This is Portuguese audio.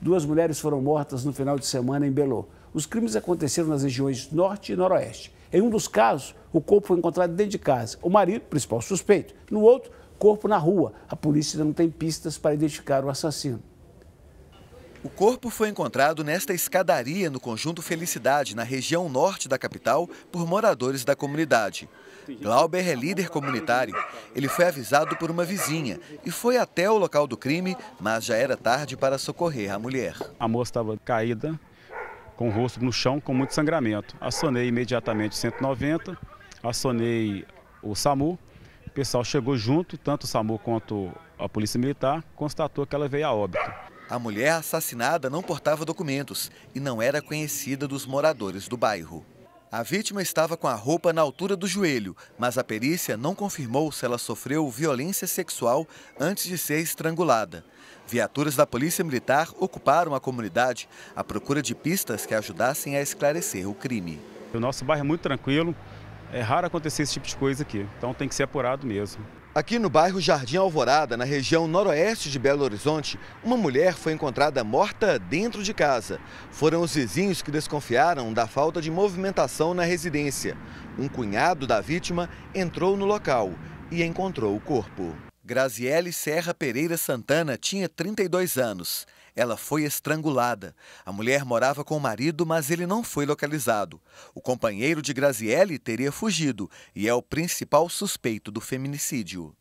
Duas mulheres foram mortas no final de semana em Belo. Os crimes aconteceram nas regiões norte e noroeste. Em um dos casos, o corpo foi encontrado dentro de casa. O marido, principal suspeito. No outro, corpo na rua. A polícia ainda não tem pistas para identificar o assassino. O corpo foi encontrado nesta escadaria no conjunto Felicidade, na região norte da capital, por moradores da comunidade. Glauber é líder comunitário. Ele foi avisado por uma vizinha e foi até o local do crime, mas já era tarde para socorrer a mulher. A moça estava caída, com o rosto no chão, com muito sangramento. Acionei imediatamente 190, acionei o SAMU. O pessoal chegou junto, tanto o SAMU quanto a Polícia Militar, constatou que ela veio a óbito. A mulher assassinada não portava documentos e não era conhecida dos moradores do bairro. A vítima estava com a roupa na altura do joelho, mas a perícia não confirmou se ela sofreu violência sexual antes de ser estrangulada. Viaturas da Polícia Militar ocuparam a comunidade à procura de pistas que ajudassem a esclarecer o crime. O nosso bairro é muito tranquilo, é raro acontecer esse tipo de coisa aqui, então tem que ser apurado mesmo. Aqui no bairro Jardim Alvorada, na região noroeste de Belo Horizonte, uma mulher foi encontrada morta dentro de casa. Foram os vizinhos que desconfiaram da falta de movimentação na residência. Um cunhado da vítima entrou no local e encontrou o corpo. Graziele Serra Pereira Santana tinha 32 anos. Ela foi estrangulada. A mulher morava com o marido, mas ele não foi localizado. O companheiro de Graziele teria fugido e é o principal suspeito do feminicídio.